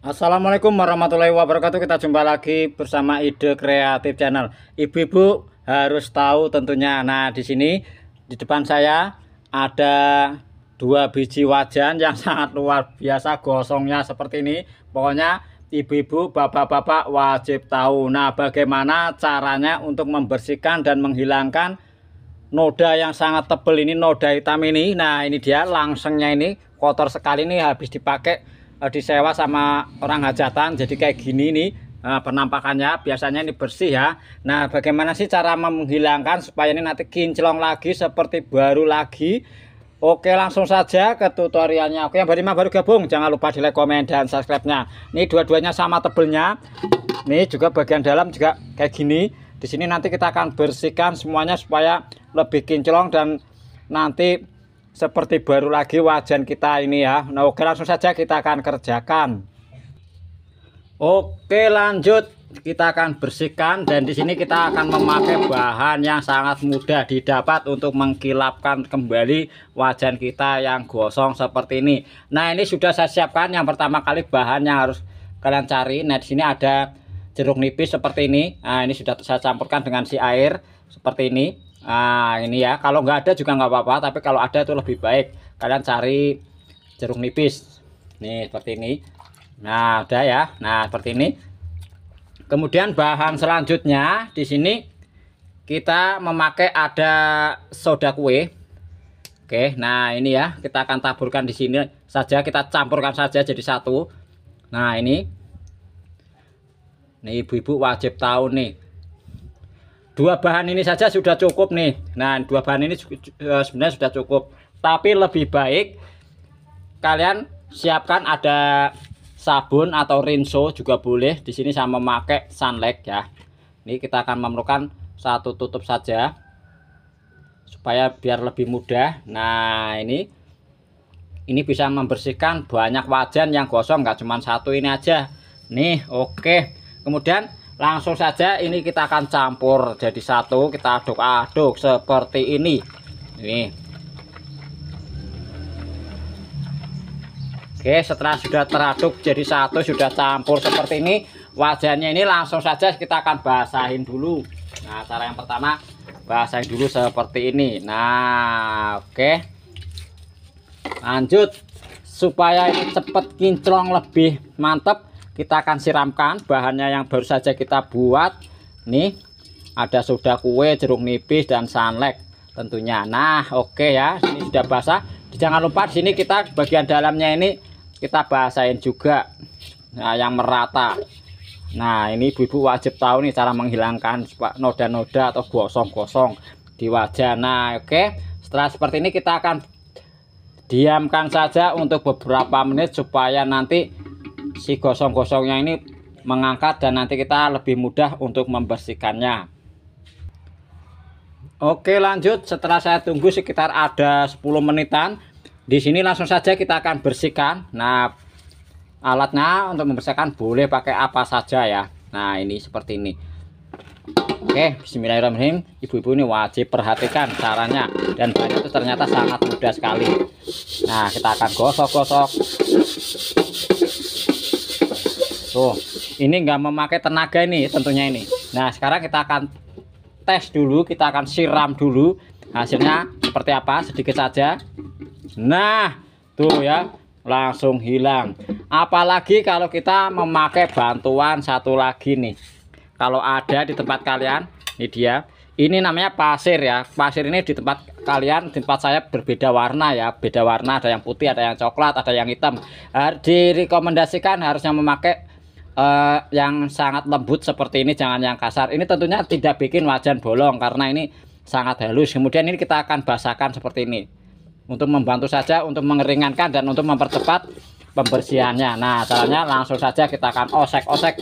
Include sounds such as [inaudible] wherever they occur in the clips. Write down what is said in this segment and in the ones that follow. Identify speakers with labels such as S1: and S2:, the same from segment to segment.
S1: Assalamualaikum warahmatullahi wabarakatuh Kita jumpa lagi bersama Ide Kreatif Channel Ibu-ibu harus tahu tentunya Nah di sini di depan saya ada dua biji wajan yang [laughs] sangat luar biasa gosongnya seperti ini Pokoknya ibu-ibu, bapak-bapak wajib tahu Nah bagaimana caranya untuk membersihkan dan menghilangkan noda yang sangat tebal ini Noda hitam ini Nah ini dia langsungnya ini kotor sekali ini habis dipakai uh, disewa sama orang hajatan jadi kayak gini nih eh, penampakannya biasanya ini bersih ya nah bagaimana sih cara menghilangkan supaya ini nanti kinclong lagi seperti baru lagi Oke langsung saja ke tutorialnya Oke yang baru baru gabung jangan lupa di like komen dan subscribe-nya Ini dua-duanya sama tebelnya Ini juga bagian dalam juga kayak gini Di sini nanti kita akan bersihkan semuanya supaya lebih kinclong dan nanti seperti baru lagi wajan kita ini ya nah oke langsung saja kita akan kerjakan oke lanjut kita akan bersihkan dan di sini kita akan memakai bahan yang sangat mudah didapat untuk mengkilapkan kembali wajan kita yang gosong seperti ini nah ini sudah saya siapkan yang pertama kali bahan yang harus kalian cari nah di sini ada jeruk nipis seperti ini nah ini sudah saya campurkan dengan si air seperti ini Nah, ini ya. Kalau nggak ada juga nggak apa-apa, tapi kalau ada itu lebih baik. Kalian cari jeruk nipis. Nih, seperti ini. Nah, ada ya. Nah, seperti ini. Kemudian bahan selanjutnya di sini kita memakai ada soda kue. Oke, nah ini ya, kita akan taburkan di sini saja, kita campurkan saja jadi satu. Nah, ini. Nih ibu-ibu wajib tahu nih, dua bahan ini saja sudah cukup nih nah dua bahan ini eh, sebenarnya sudah cukup tapi lebih baik kalian siapkan ada sabun atau rinso juga boleh di sini saya memakai sunlight ya ini kita akan memerlukan satu tutup saja supaya biar lebih mudah nah ini ini bisa membersihkan banyak wajan yang gosong nggak cuma satu ini aja nih oke okay. kemudian langsung saja ini kita akan campur jadi satu kita aduk-aduk seperti ini ini Oke setelah sudah teraduk jadi satu sudah campur seperti ini wajahnya ini langsung saja kita akan basahin dulu nah cara yang pertama basahin dulu seperti ini nah oke lanjut supaya ini cepet kinclong lebih mantep kita akan siramkan bahannya yang baru saja kita buat nih ada soda kue jeruk nipis dan sanlek tentunya nah oke okay ya ini sudah basah jangan lupa di sini kita bagian dalamnya ini kita basahin juga nah, yang merata nah ini ibu-ibu wajib tahu nih cara menghilangkan noda-noda atau gosong-gosong di wajah nah oke okay. setelah seperti ini kita akan diamkan saja untuk beberapa menit supaya nanti si gosong-gosongnya ini mengangkat dan nanti kita lebih mudah untuk membersihkannya oke lanjut setelah saya tunggu sekitar ada 10 menitan di sini langsung saja kita akan bersihkan nah alatnya untuk membersihkan boleh pakai apa saja ya nah ini seperti ini Oke, bismillahirrahmanirrahim. Ibu-ibu ini wajib perhatikan caranya dan banyak itu ternyata sangat mudah sekali. Nah, kita akan gosok-gosok tuh oh, ini nggak memakai tenaga ini tentunya ini nah sekarang kita akan tes dulu kita akan siram dulu hasilnya seperti apa sedikit saja nah tuh ya langsung hilang apalagi kalau kita memakai bantuan satu lagi nih kalau ada di tempat kalian ini dia ini namanya pasir ya pasir ini di tempat kalian di tempat saya berbeda warna ya beda warna ada yang putih ada yang coklat ada yang hitam direkomendasikan harusnya memakai uh, yang sangat lembut seperti ini jangan yang kasar ini tentunya tidak bikin wajan bolong karena ini sangat halus kemudian ini kita akan basahkan seperti ini untuk membantu saja untuk mengeringankan dan untuk mempercepat pembersihannya nah caranya langsung saja kita akan osek-osek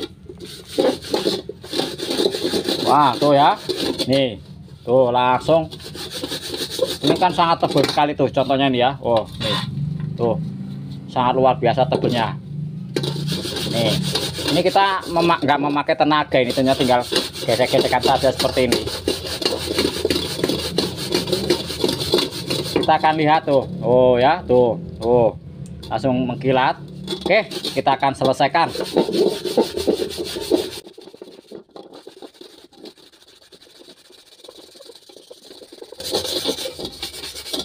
S1: wah tuh ya nih tuh langsung ini kan sangat tebal sekali tuh contohnya nih ya oh nih tuh sangat luar biasa tebalnya nih ini kita memak nggak memakai tenaga ini ternyata tinggal gesek gesek saja seperti ini kita akan lihat tuh oh ya tuh tuh oh, langsung mengkilat oke kita akan selesaikan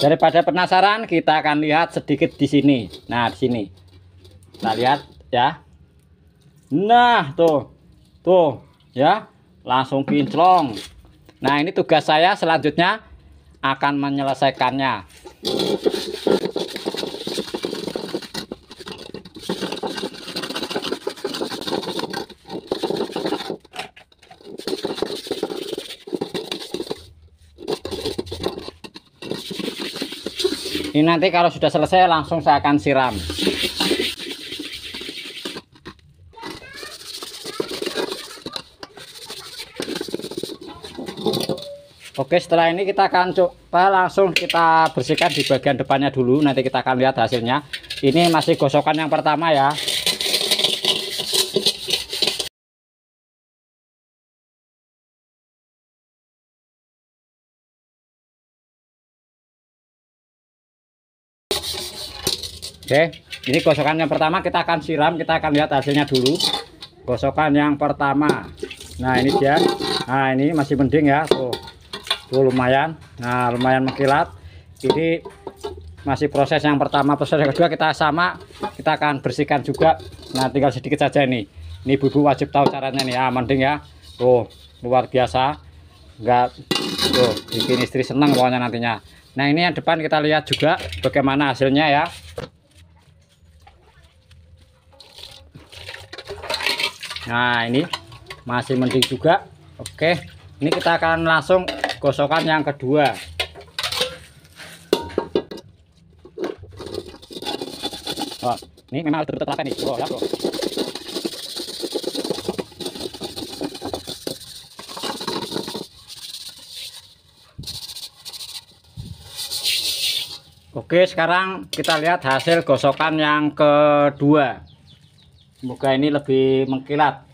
S1: daripada penasaran kita akan lihat sedikit di sini nah di sini kita lihat ya Nah, tuh. Tuh, ya. Langsung kinclong. Nah, ini tugas saya selanjutnya akan menyelesaikannya. Ini nanti kalau sudah selesai langsung saya akan siram. Oke setelah ini kita akan coba langsung kita bersihkan di bagian depannya dulu nanti kita akan lihat hasilnya ini masih gosokan yang pertama ya Oke ini gosokan yang pertama kita akan siram kita akan lihat hasilnya dulu gosokan yang pertama nah ini dia nah ini masih mending ya tuh tuh oh, lumayan. Nah, lumayan mengkilat. Jadi masih proses yang pertama, proses yang kedua kita sama, kita akan bersihkan juga. Nah, tinggal sedikit saja ini Ini ibu-ibu wajib tahu caranya nih. Ah, mending ya. Tuh, oh, luar biasa. Enggak tuh, bikin istri senang pokoknya nantinya. Nah, ini yang depan kita lihat juga bagaimana hasilnya ya. Nah, ini masih mending juga. Oke. Ini kita akan langsung gosokan yang kedua oh, ini memang betul-betul nih oh, ya, Oke, sekarang kita lihat hasil gosokan yang kedua. Semoga ini lebih mengkilat.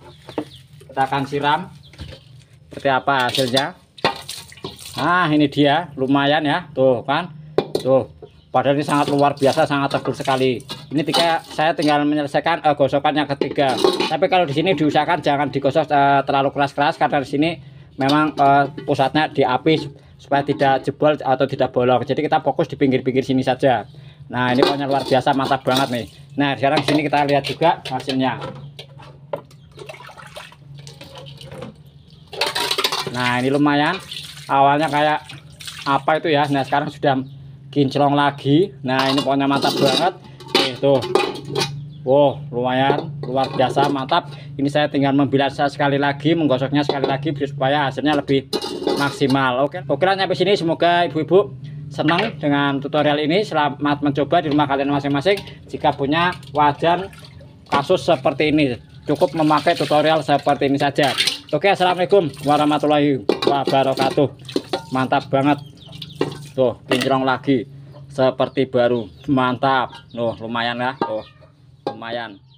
S1: Kita akan siram. Seperti apa hasilnya? Nah, ini dia, lumayan ya. Tuh kan. Tuh. Padahal ini sangat luar biasa, sangat tegur sekali. Ini tiga, saya tinggal menyelesaikan uh, gosokan yang ketiga. Tapi kalau di sini diusahakan jangan digosok uh, terlalu keras-keras karena di sini memang uh, pusatnya di api supaya tidak jebol atau tidak bolong. Jadi kita fokus di pinggir-pinggir sini saja. Nah, ini pokoknya luar biasa, mantap banget nih. Nah, sekarang di sini kita lihat juga hasilnya. Nah, ini lumayan awalnya kayak apa itu ya nah sekarang sudah kinclong lagi nah ini pokoknya mantap banget Eh tuh wow lumayan luar biasa mantap ini saya tinggal membilas sekali lagi menggosoknya sekali lagi supaya hasilnya lebih maksimal oke oke lah sampai sini semoga ibu-ibu senang dengan tutorial ini selamat mencoba di rumah kalian masing-masing jika punya wajan kasus seperti ini cukup memakai tutorial seperti ini saja Oke, assalamualaikum warahmatullahi wabarakatuh. Mantap banget. Tuh, kinclong lagi seperti baru. Mantap. Nuh, lumayan ya. Tuh, lumayan.